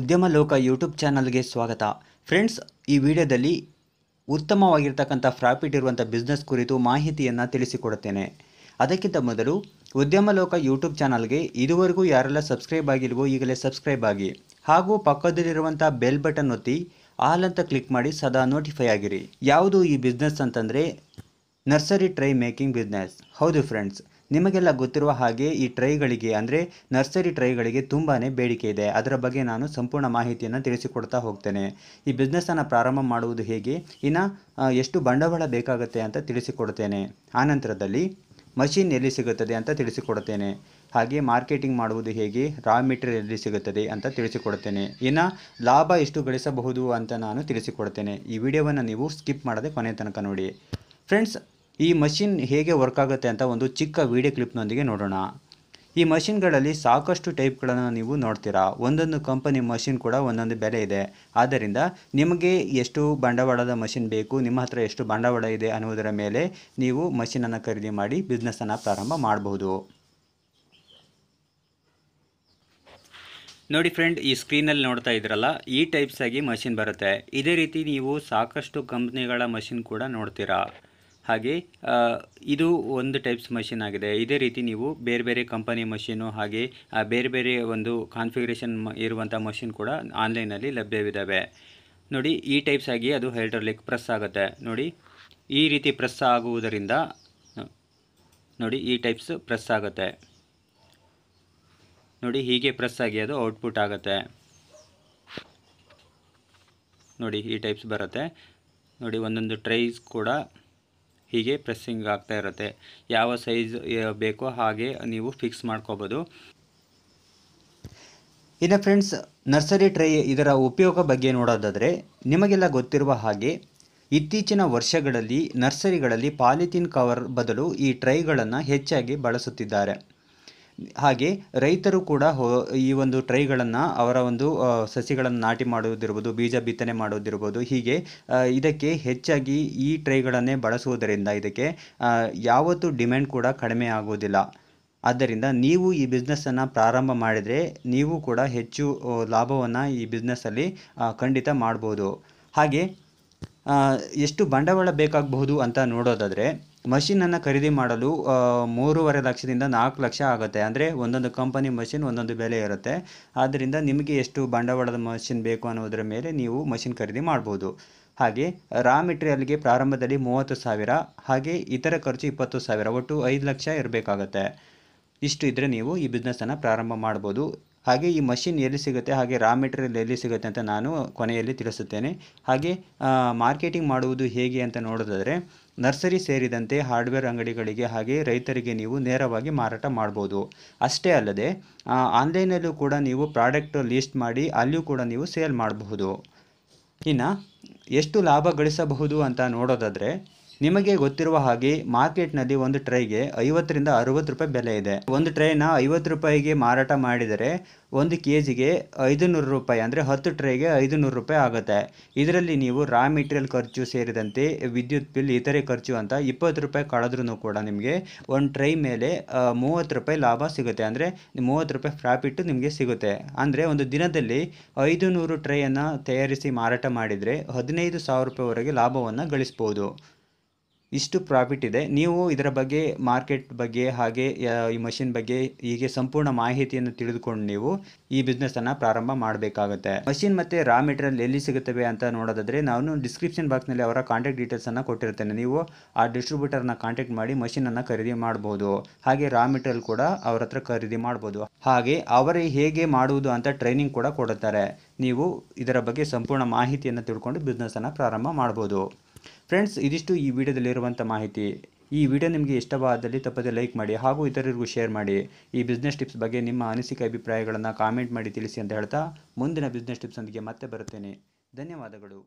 ಉದ್ಯಮ ಲೋಕ ಯೂಟ್ಯೂಬ್ ಚಾನಲ್ಗೆ ಸ್ವಾಗತ ಫ್ರೆಂಡ್ಸ್ ಈ ವಿಡಿಯೋದಲ್ಲಿ ಉತ್ತಮವಾಗಿರ್ತಕ್ಕಂಥ ಪ್ರಾಫಿಟ್ ಇರುವಂಥ ಬಿಸ್ನೆಸ್ ಕುರಿತು ಮಾಹಿತಿಯನ್ನು ತಿಳಿಸಿಕೊಡುತ್ತೇನೆ ಅದಕ್ಕಿಂತ ಮೊದಲು ಉದ್ಯಮ ಲೋಕ ಯೂಟ್ಯೂಬ್ ಚಾನಲ್ಗೆ ಇದುವರೆಗೂ ಯಾರೆಲ್ಲ ಸಬ್ಸ್ಕ್ರೈಬ್ ಆಗಿಲ್ವೋ ಈಗಲೇ ಸಬ್ಸ್ಕ್ರೈಬ್ ಆಗಿ ಹಾಗೂ ಪಕ್ಕದಲ್ಲಿರುವಂಥ ಬೆಲ್ ಬಟನ್ ಒತ್ತಿ ಆಲ್ ಅಂತ ಕ್ಲಿಕ್ ಮಾಡಿ ಸದಾ ನೋಟಿಫೈ ಆಗಿರಿ ಯಾವುದು ಈ ಬಿಸ್ನೆಸ್ ಅಂತಂದರೆ ನರ್ಸರಿ ಟ್ರೈ ಮೇಕಿಂಗ್ ಬಿಸ್ನೆಸ್ ಹೌದು ಫ್ರೆಂಡ್ಸ್ ನಿಮಗೆಲ್ಲ ಗೊತ್ತಿರುವ ಹಾಗೆ ಈ ಟ್ರೈಗಳಿಗೆ ಅಂದರೆ ನರ್ಸರಿ ಟ್ರೈಗಳಿಗೆ ತುಂಬಾ ಬೇಡಿಕೆ ಇದೆ ಅದರ ಬಗ್ಗೆ ನಾನು ಸಂಪೂರ್ಣ ಮಾಹಿತಿಯನ್ನು ತಿಳಿಸಿಕೊಡ್ತಾ ಹೋಗ್ತೇನೆ ಈ ಬಿಸ್ನೆಸ್ಸನ್ನು ಪ್ರಾರಂಭ ಮಾಡುವುದು ಹೇಗೆ ಇನ್ನು ಎಷ್ಟು ಬಂಡವಾಳ ಬೇಕಾಗುತ್ತೆ ಅಂತ ತಿಳಿಸಿಕೊಡ್ತೇನೆ ಆನಂತರದಲ್ಲಿ ಮಷಿನ್ ಎಲ್ಲಿ ಸಿಗುತ್ತದೆ ಅಂತ ತಿಳಿಸಿಕೊಡ್ತೇನೆ ಹಾಗೆ ಮಾರ್ಕೆಟಿಂಗ್ ಮಾಡುವುದು ಹೇಗೆ ರಾ ಮೆಟೀರಿಯಲ್ ಎಲ್ಲಿ ಸಿಗುತ್ತದೆ ಅಂತ ತಿಳಿಸಿಕೊಡ್ತೇನೆ ಇನ್ನು ಲಾಭ ಎಷ್ಟು ಗಳಿಸಬಹುದು ಅಂತ ನಾನು ತಿಳಿಸಿಕೊಡ್ತೇನೆ ಈ ವಿಡಿಯೋವನ್ನು ನೀವು ಸ್ಕಿಪ್ ಮಾಡದೆ ಕೊನೆ ತನಕ ನೋಡಿ ಫ್ರೆಂಡ್ಸ್ ಈ ಮಷಿನ್ ಹೇಗೆ ವರ್ಕ್ ಆಗುತ್ತೆ ಅಂತ ಒಂದು ಚಿಕ್ಕ ವಿಡಿಯೋ ಕ್ಲಿಪ್ನೊಂದಿಗೆ ನೋಡೋಣ ಈ ಮಷಿನ್ಗಳಲ್ಲಿ ಸಾಕಷ್ಟು ಟೈಪ್ಗಳನ್ನು ನೀವು ನೋಡ್ತೀರಾ ಒಂದೊಂದು ಕಂಪನಿ ಮಷಿನ್ ಕೂಡ ಒಂದೊಂದು ಬೆಲೆ ಇದೆ ಆದ್ದರಿಂದ ನಿಮಗೆ ಎಷ್ಟು ಬಂಡವಾಳದ ಮಷಿನ್ ಬೇಕು ನಿಮ್ಮ ಹತ್ರ ಎಷ್ಟು ಬಂಡವಾಳ ಇದೆ ಅನ್ನುವುದರ ಮೇಲೆ ನೀವು ಮಷಿನನ್ನು ಖರೀದಿ ಮಾಡಿ ಬಿಸ್ನೆಸ್ಸನ್ನು ಪ್ರಾರಂಭ ಮಾಡಬಹುದು ನೋಡಿ ಫ್ರೆಂಡ್ ಈ ಸ್ಕ್ರೀನಲ್ಲಿ ನೋಡ್ತಾ ಇದ್ರಲ್ಲ ಈ ಟೈಪ್ಸ್ ಆಗಿ ಮಷಿನ್ ಬರುತ್ತೆ ಇದೇ ರೀತಿ ನೀವು ಸಾಕಷ್ಟು ಕಂಪ್ನಿಗಳ ಮಷಿನ್ ಕೂಡ ನೋಡ್ತೀರಾ ಹಾಗೆ ಇದು ಒಂದು ಟೈಪ್ಸ್ ಮಷಿನ್ ಆಗಿದೆ ಇದೇ ರೀತಿ ನೀವು ಬೇರೆ ಬೇರೆ ಕಂಪನಿ ಮಷೀನು ಹಾಗೆ ಬೇರೆ ಬೇರೆ ಒಂದು ಕಾನ್ಫಿಗರೇಷನ್ ಇರುವಂಥ ಮಷಿನ್ ಕೂಡ ಆನ್ಲೈನಲ್ಲಿ ಲಭ್ಯವಿದ್ದಾವೆ ನೋಡಿ ಈ ಟೈಪ್ಸ್ ಆಗಿ ಅದು ಹೈಡ್ರೋಲಿಕ್ ಪ್ರೆಸ್ ಆಗುತ್ತೆ ನೋಡಿ ಈ ರೀತಿ ಪ್ರೆಸ್ ಆಗುವುದರಿಂದ ನೋಡಿ ಈ ಟೈಪ್ಸ್ ಪ್ರೆಸ್ ಆಗುತ್ತೆ ನೋಡಿ ಹೀಗೆ ಪ್ರೆಸ್ ಆಗಿ ಅದು ಔಟ್ಪುಟ್ ಆಗುತ್ತೆ ನೋಡಿ ಈ ಟೈಪ್ಸ್ ಬರುತ್ತೆ ನೋಡಿ ಒಂದೊಂದು ಟ್ರೈಸ್ ಕೂಡ ಹೀಗೆ ಪ್ರೆಸ್ಸಿಂಗ್ ಆಗ್ತಾ ಇರುತ್ತೆ ಯಾವ ಸೈಜ್ ಬೇಕೋ ಹಾಗೆ ನೀವು ಫಿಕ್ಸ್ ಮಾಡ್ಕೋಬೋದು ಇನ್ನು ಫ್ರೆಂಡ್ಸ್ ನರ್ಸರಿ ಟ್ರೈ ಇದರ ಉಪಯೋಗ ಬಗ್ಗೆ ನೋಡೋದಾದರೆ ನಿಮಗೆಲ್ಲ ಗೊತ್ತಿರುವ ಹಾಗೆ ಇತ್ತೀಚಿನ ವರ್ಷಗಳಲ್ಲಿ ನರ್ಸರಿಗಳಲ್ಲಿ ಪಾಲಿಥೀನ್ ಕವರ್ ಬದಲು ಈ ಟ್ರೈಗಳನ್ನು ಹೆಚ್ಚಾಗಿ ಬಳಸುತ್ತಿದ್ದಾರೆ ಹಾಗೆ ರೈತರು ಕೂಡ ಈ ಒಂದು ಟ್ರೈಗಳನ್ನು ಅವರ ಒಂದು ಸಸಿಗಳನ್ನು ನಾಟಿ ಮಾಡುವುದಿರ್ಬೋದು ಬೀಜ ಬಿತ್ತನೆ ಮಾಡೋದಿರ್ಬೋದು ಹೀಗೆ ಇದಕ್ಕೆ ಹೆಚ್ಚಾಗಿ ಈ ಟ್ರೈಗಳನ್ನೇ ಬಳಸುವುದರಿಂದ ಇದಕ್ಕೆ ಯಾವತ್ತೂ ಡಿಮ್ಯಾಂಡ್ ಕೂಡ ಕಡಿಮೆ ಆಗುವುದಿಲ್ಲ ಆದ್ದರಿಂದ ನೀವು ಈ ಬಿಸ್ನೆಸ್ಸನ್ನು ಪ್ರಾರಂಭ ಮಾಡಿದರೆ ನೀವು ಕೂಡ ಹೆಚ್ಚು ಲಾಭವನ್ನು ಈ ಬಿಸ್ನೆಸ್ಸಲ್ಲಿ ಖಂಡಿತ ಮಾಡ್ಬೋದು ಹಾಗೆ ಎಷ್ಟು ಬಂಡವಾಳ ಬೇಕಾಗಬಹುದು ಅಂತ ನೋಡೋದಾದರೆ ಮಷಿನನ್ನು ಖರೀದಿ ಮಾಡಲು ಮೂರುವರೆ ಲಕ್ಷದಿಂದ ನಾಲ್ಕು ಲಕ್ಷ ಆಗುತ್ತೆ ಅಂದರೆ ಒಂದೊಂದು ಕಂಪನಿ ಮಷಿನ್ ಒಂದೊಂದು ಬೆಲೆ ಇರುತ್ತೆ ಆದ್ದರಿಂದ ನಿಮಗೆ ಎಷ್ಟು ಬಂಡವಾಳದ ಮಷಿನ್ ಬೇಕು ಅನ್ನೋದರ ಮೇಲೆ ನೀವು ಮಷಿನ್ ಖರೀದಿ ಮಾಡ್ಬೋದು ಹಾಗೆ ರಾ ಮೆಟೀರಿಯಲ್ಗೆ ಪ್ರಾರಂಭದಲ್ಲಿ ಮೂವತ್ತು ಸಾವಿರ ಹಾಗೆ ಇತರ ಖರ್ಚು ಇಪ್ಪತ್ತು ಸಾವಿರ ಒಟ್ಟು ಐದು ಲಕ್ಷ ಇರಬೇಕಾಗತ್ತೆ ಇಷ್ಟು ಇದ್ದರೆ ನೀವು ಈ ಬಿಸ್ನೆಸ್ಸನ್ನು ಪ್ರಾರಂಭ ಮಾಡ್ಬೋದು ಹಾಗೆ ಈ ಮಷಿನ್ ಎಲ್ಲಿ ಸಿಗುತ್ತೆ ಹಾಗೆ ರಾ ಮೆಟೀರಿಯಲ್ ಎಲ್ಲಿ ಸಿಗುತ್ತೆ ಅಂತ ನಾನು ಕೊನೆಯಲ್ಲಿ ತಿಳಿಸುತ್ತೇನೆ ಹಾಗೆ ಮಾರ್ಕೆಟಿಂಗ್ ಮಾಡುವುದು ಹೇಗೆ ಅಂತ ನೋಡೋದಾದರೆ ನರ್ಸರಿ ಸೇರಿದಂತೆ ಹಾರ್ಡ್ವೇರ್ ಅಂಗಡಿಗಳಿಗೆ ಹಾಗೆ ರೈತರಿಗೆ ನೀವು ನೇರವಾಗಿ ಮಾರಾಟ ಮಾಡ್ಬೋದು ಅಷ್ಟೇ ಅಲ್ಲದೆ ಆನ್ಲೈನಲ್ಲೂ ಕೂಡ ನೀವು ಪ್ರಾಡಕ್ಟ್ ಲೀಸ್ಟ್ ಮಾಡಿ ಅಲ್ಲಿಯೂ ಕೂಡ ನೀವು ಸೇಲ್ ಮಾಡಬಹುದು ಇನ್ನು ಎಷ್ಟು ಲಾಭ ಗಳಿಸಬಹುದು ಅಂತ ನೋಡೋದಾದರೆ ನಿಮಗೆ ಗೊತ್ತಿರುವ ಹಾಗೆ ಮಾರ್ಕೆಟ್ನಲ್ಲಿ ಒಂದು ಟ್ರೈಗೆ ಐವತ್ತರಿಂದ ಅರವತ್ತು ರೂಪಾಯಿ ಬೆಲೆ ಇದೆ ಒಂದು ಟ್ರೈನ ಐವತ್ತು ರೂಪಾಯಿಗೆ ಮಾರಾಟ ಮಾಡಿದರೆ ಒಂದು ಕೆ ಜಿಗೆ ಐದು ನೂರು ರೂಪಾಯಿ ಅಂದರೆ ಹತ್ತು ಟ್ರೈಗೆ ಐದು ನೂರು ರೂಪಾಯಿ ಆಗುತ್ತೆ ಇದರಲ್ಲಿ ನೀವು ರಾ ಮೆಟೀರಿಯಲ್ ಖರ್ಚು ಸೇರಿದಂತೆ ವಿದ್ಯುತ್ ಬಿಲ್ ಇತರೆ ಖರ್ಚು ಅಂತ ಇಪ್ಪತ್ತು ರೂಪಾಯಿ ಕಳೆದ್ರೂ ಕೂಡ ನಿಮಗೆ ಒಂದು ಟ್ರೈ ಮೇಲೆ ಮೂವತ್ತು ರೂಪಾಯಿ ಲಾಭ ಸಿಗುತ್ತೆ ಅಂದರೆ ಮೂವತ್ತು ರೂಪಾಯಿ ಪ್ರಾಫಿಟ್ ನಿಮಗೆ ಸಿಗುತ್ತೆ ಅಂದರೆ ಒಂದು ದಿನದಲ್ಲಿ ಐದು ನೂರು ಟ್ರೈಯನ್ನು ತಯಾರಿಸಿ ಮಾರಾಟ ಮಾಡಿದರೆ ಹದಿನೈದು ಸಾವಿರ ರೂಪಾಯಿವರೆಗೆ ಲಾಭವನ್ನು ಗಳಿಸ್ಬೋದು ಇಷ್ಟು ಪ್ರಾಫಿಟ್ ಇದೆ ನೀವು ಇದರ ಬಗ್ಗೆ ಮಾರ್ಕೆಟ್ ಬಗ್ಗೆ ಹಾಗೆ ಈ ಮಷಿನ್ ಬಗ್ಗೆ ಹೀಗೆ ಸಂಪೂರ್ಣ ಮಾಹಿತಿಯನ್ನು ತಿಳಿದುಕೊಂಡು ನೀವು ಈ ಅನ್ನ ಪ್ರಾರಂಭ ಮಾಡಬೇಕಾಗುತ್ತೆ ಮಷಿನ್ ಮತ್ತೆ ರಾ ಮೆಟೀರಿಯಲ್ ಎಲ್ಲಿ ಸಿಗುತ್ತವೆ ಅಂತ ನೋಡೋದಾದ್ರೆ ನಾನು ಡಿಸ್ಕ್ರಿಪ್ಷನ್ ನಲ್ಲಿ ಅವರ ಕಾಂಟ್ಯಾಕ್ಟ್ ಅನ್ನ ಕೊಟ್ಟಿರ್ತೇನೆ ನೀವು ಆ ಡಿಸ್ಟ್ರಿಬ್ಯೂಟರ್ನ ಕಾಂಟ್ಯಾಕ್ಟ್ ಮಾಡಿ ಮಷಿನನ್ನು ಖರೀದಿ ಮಾಡಬಹುದು ಹಾಗೆ ರಾ ಮೆಟೀರಿಯಲ್ ಕೂಡ ಅವರ ಹತ್ರ ಖರೀದಿ ಮಾಡಬಹುದು ಹಾಗೆ ಅವರೇ ಹೇಗೆ ಮಾಡುವುದು ಅಂತ ಟ್ರೈನಿಂಗ್ ಕೂಡ ಕೊಡುತ್ತಾರೆ ನೀವು ಇದರ ಬಗ್ಗೆ ಸಂಪೂರ್ಣ ಮಾಹಿತಿಯನ್ನು ತಿಳ್ಕೊಂಡು ಬಿಸ್ನೆಸ್ಸನ್ನು ಪ್ರಾರಂಭ ಮಾಡಬಹುದು ಫ್ರೆಂಡ್ಸ್ ಇದಿಷ್ಟು ಈ ವಿಡಿಯೋದಲ್ಲಿರುವಂಥ ಮಾಹಿತಿ ಈ ವಿಡಿಯೋ ನಿಮಗೆ ಇಷ್ಟವಾದಲ್ಲಿ ತಪ್ಪದೆ ಲೈಕ್ ಮಾಡಿ ಹಾಗೂ ಇತರರಿಗೂ ಶೇರ್ ಮಾಡಿ ಈ ಬಿಸ್ನೆಸ್ ಟಿಪ್ಸ್ ಬಗ್ಗೆ ನಿಮ್ಮ ಅನಿಸಿಕೆ ಅಭಿಪ್ರಾಯಗಳನ್ನು ಕಾಮೆಂಟ್ ಮಾಡಿ ತಿಳಿಸಿ ಅಂತ ಹೇಳ್ತಾ ಮುಂದಿನ ಬಿಸ್ನೆಸ್ ಟಿಪ್ಸ್ ಒಂದಿಗೆ ಮತ್ತೆ ಬರುತ್ತೇನೆ ಧನ್ಯವಾದಗಳು